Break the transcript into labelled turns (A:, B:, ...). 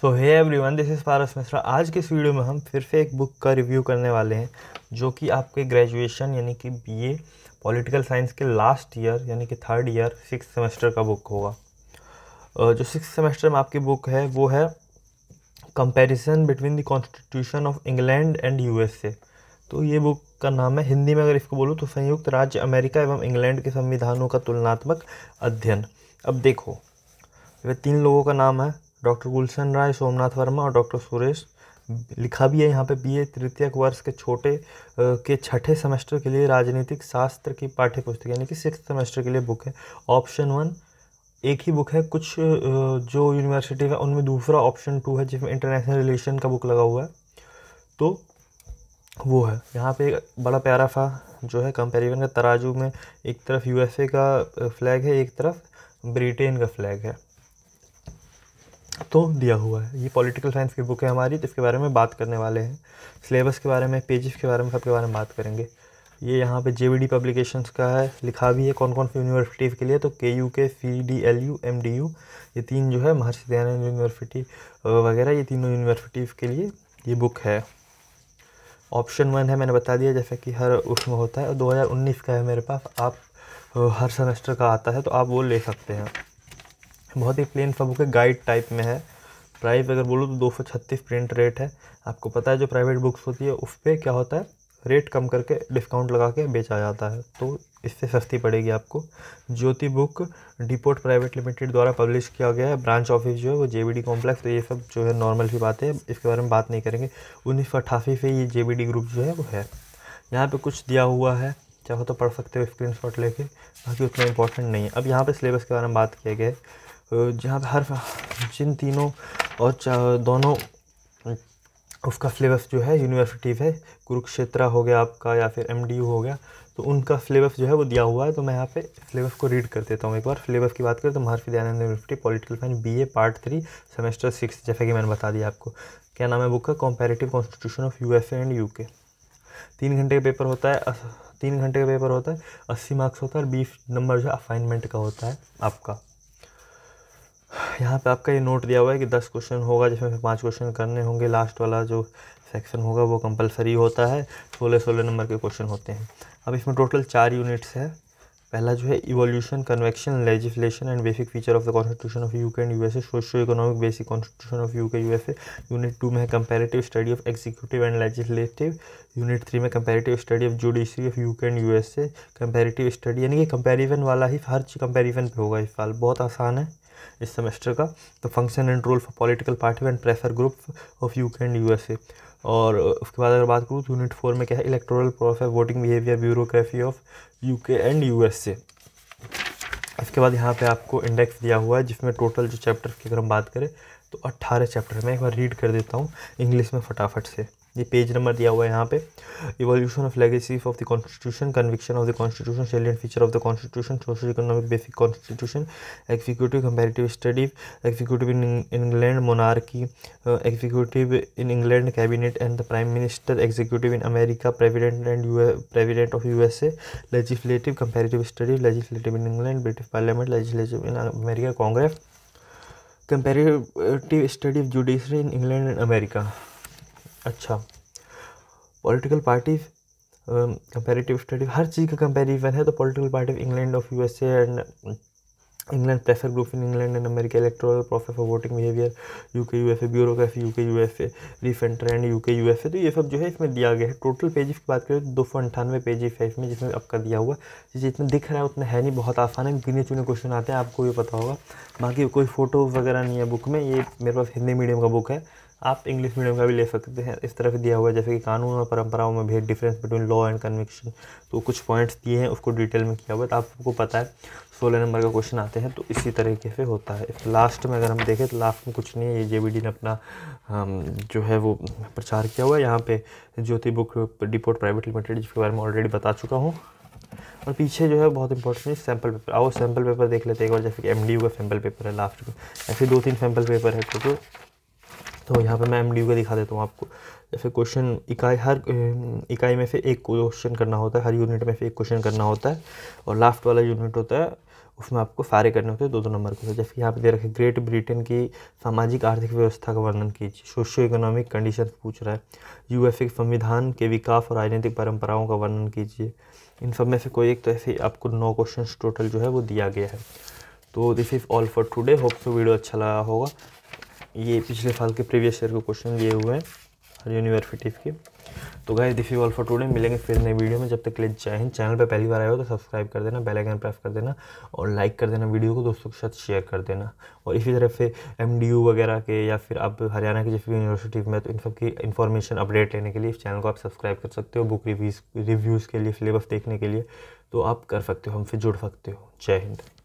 A: so hi everyone this is Paras Mishra आज के इस वीडियो में हम फिर से एक बुक का रिव्यू करने वाले हैं जो कि आपके ग्रेजुएशन यानी कि बीए पॉलिटिकल साइंस के लास्ट ईयर यानी कि थर्ड ईयर सिक्स सेमेस्टर का बुक होगा जो सिक्स सेमेस्टर में आपकी बुक है वो है comparison between the constitution of England and a तो ये बुक का नाम है हिंदी में अगर इसको बोलूँ तो संयुक्त राज्य अमेरिका एवं इंग्लैंड के संविधानों का तुलनात्मक अध्ययन अब देखो ये तीन लोगों का नाम है डॉक्टर गुलशन राय सोमनाथ वर्मा और डॉक्टर सुरेश लिखा भी है यहाँ पे बीए तृतीय वर्ष के छोटे के छठे सेमेस्टर के लिए राजनीतिक शास्त्र की पाठ्य पुस्तक यानी कि सिक्स सेमेस्टर के लिए बुक है ऑप्शन वन एक ही बुक है कुछ जो यूनिवर्सिटी है उनमें दूसरा ऑप्शन टू है जिसमें इंटरनेशनल रिलेशन का बुक लगा हुआ है तो वो है यहाँ पे एक बड़ा प्यारा सा जो है कंपेरिजन का तराजू में एक तरफ यूएसए का फ्लैग है एक तरफ ब्रिटेन का फ्लैग है तो दिया हुआ है ये पॉलिटिकल साइंस की बुक है हमारी जिसके बारे में बात करने वाले हैं सिलेबस के बारे में पेजेस के बारे में सबके बारे में बात करेंगे ये यहाँ पे जे पब्लिकेशंस का है लिखा भी है कौन कौन सी यूनिवर्सिटीज़ के लिए तो K U K C D L U M D U ये तीन जो है महर्षि दयानंद यूनिवर्सिटी वगैरह ये तीनों यूनिवर्सिटीज़ के लिए ये बुक है ऑप्शन वन है मैंने बता दिया जैसा कि हर उसमें होता है और दो का है मेरे पास आप हर सेमेस्टर का आता है तो आप वो ले सकते हैं बहुत ही प्लेन सबों बुक है गाइड टाइप में है प्राइस अगर बोलूँ तो दो सौ छत्तीस प्रिंट रेट है आपको पता है जो प्राइवेट बुक्स होती है उस पर क्या होता है रेट कम करके डिस्काउंट लगा के बेचा जाता है तो इससे सस्ती पड़ेगी आपको Jyoti book depot private limited द्वारा पब्लिश किया गया है ब्रांच ऑफिस जो है वो जेबीडी कॉम्प्लेक्स तो ये सब जो है नॉर्मल सी बात है इसके बारे में बात नहीं करेंगे उन्नीस सौ अट्ठासी से ये जेबीडी ग्रुप जो है वो है यहाँ पे कुछ दिया हुआ है चाहो तो पढ़ सकते हो स्क्रीन शॉट लेके बाकी उतना इंपॉर्टेंट नहीं है अब यहाँ पर सिलेबस के बारे में बात किया गया है जहाँ पर हर जिन तीनों और दोनों उसका फ्लेवस जो है यूनिवर्सिटीज़ है कुरुक्षेत्र हो गया आपका या फिर एम हो गया तो उनका सिलेबस जो है वो दिया हुआ है तो मैं यहाँ पे सिलेबस को रीड कर देता हूँ एक बार सिलेबस की बात करें तो Maharshi Dayanand university political science B A part three semester six जैसा कि मैंने बता दिया आपको क्या नाम है बुक का comparative constitution of U and U तीन घंटे का पेपर होता है तीन घंटे का पेपर होता है अस्सी मार्क्स होता है और बीस नंबर जो है असाइनमेंट का होता है आपका यहाँ पे आपका ये नोट दिया हुआ है कि दस क्वेश्चन होगा जिसमें पाँच क्वेश्चन करने होंगे लास्ट वाला जो सेक्शन होगा वो कंपलसरी होता है सोलह सोलह नंबर के क्वेश्चन होते हैं अब इसमें टोटल चार यूनिट्स है पहला जो है evolution convention legislation and basic feature of the constitution of U K and U A socio economic basic constitution of U UK USA unit two में है comparative study of executive and legislative unit three में comparative study of judiciary of U K and U A comparative study यानी कि comparison वाला ही हर चीज comparison पे होगा इस साल बहुत आसान है इस सेमेस्टर का तो function and role for political party and pressure group of U and U और उसके बाद अगर बात करूँ तो यूनिट फोर में क्या है electoral process voting behaviour bureaucracy of K and U इसके बाद यहाँ पे आपको इंडेक्स दिया हुआ है जिसमें टोटल जो चैप्टर की अगर हम बात करें तो 18 चैप्टर मैं एक बार रीड कर देता हूँ इंग्लिश में फटाफट से ये पेज नंबर दिया हुआ है यहाँ पे evolution of legacy of the constitution convention of the constitution salient feature of the constitution social economic basic constitution executive comparative study executive in England monarchy executive in England cabinet and the prime minister executive in America president and president of U S A legislative comparative study legislative in England British parliament legislative in America Congress comparative study of judiciary in England and America अच्छा political parties comparative study हर चीज़ का comparison है तो political party England of USA and England pressure group in England and America electoral process of voting behaviour U K U F A recent trend U U K F A तो ये सब जो है इसमें दिया गया है टोटल पेजेस की बात करें तो दो सौ अंठानवे पेजेस है इसमें जिसमें आपका दिया हुआ है जितना दिख रहा है उतना है नहीं बहुत आसान है गिने चुने क्वेश्चन आते हैं आपको ये पता होगा बाकी कोई फोटो वगैरह नहीं है बुक में ये मेरे पास हिंदी मीडियम का बुक है आप इंग्लिश मीडियम का भी ले सकते हैं इस तरफ दिया हुआ है जैसे कि कानून और परंपराओं में भेद difference between law and convention तो कुछ पॉइंट्स दिए हैं उसको डिटेल में किया हुआ है तो आपको पता है सोलह नंबर का क्वेश्चन आते हैं तो इसी तरीके से होता है लास्ट में अगर हम देखें तो लास्ट में कुछ नहीं है ये जे ने अपना जो है वो प्रचार किया हुआ है यहाँ पर Jyoti book depot private limited जिसके बारे में ऑलरेडी बता चुका हूँ और पीछे जो है बहुत इंपॉर्टेंट है सैम्पल पेपर आओ सैम्पल पेपर देख लेते हैं एक बार जैसे कि एम का सैम्पल पेपर है लास्ट में ऐसे दो तीन सैम्पल पेपर है तो तो यहाँ पे मैं एम का दिखा देता हूँ आपको जैसे क्वेश्चन इकाई हर इकाई में से एक क्वेश्चन करना होता है हर यूनिट में से एक क्वेश्चन करना होता है और लास्ट वाला यूनिट होता है उसमें आपको सारे करने होते हैं दो दो नंबर के जैसे यहाँ पे दे रखे ग्रेट ब्रिटेन की सामाजिक आर्थिक व्यवस्था का वर्णन कीजिए सोशियो इकोनॉमिक कंडीशन पूछ रहा है यूएसए के संविधान के विकास और राजनीतिक परंपराओं का वर्णन कीजिए इन सब में से कोई एक तो ऐसे आपको नौ क्वेश्चन टोटल जो है वो दिया गया है तो this is all for today hope so video अच्छा लगा होगा ये पिछले साल के प्रीवियस ईयर के क्वेश्चन दिए हुए हैं हर यूनिवर्सिटी के तो guys this is all for today मिलेंगे फिर नई वीडियो में जब तक क्लिक जय हिंद चैनल पर पहली बार आए हो तो सब्सक्राइब कर देना बेल आइकन प्रेस कर देना और लाइक कर देना वीडियो को दोस्तों के साथ शेयर कर देना और इसी तरह से एम वगैरह के या फिर आप हरियाणा की जिस भी यूनिवर्सिटी में तो इन सब की इन्फॉर्मेशन अपडेट लेने के लिए इस चैनल को आप सब्सक्राइब कर सकते हो बुक रिव्यूज़ रिव्यूज़ के लिए सिलेबस देखने के लिए तो आप कर सकते हो हमसे जुड़ सकते हो जय हिंद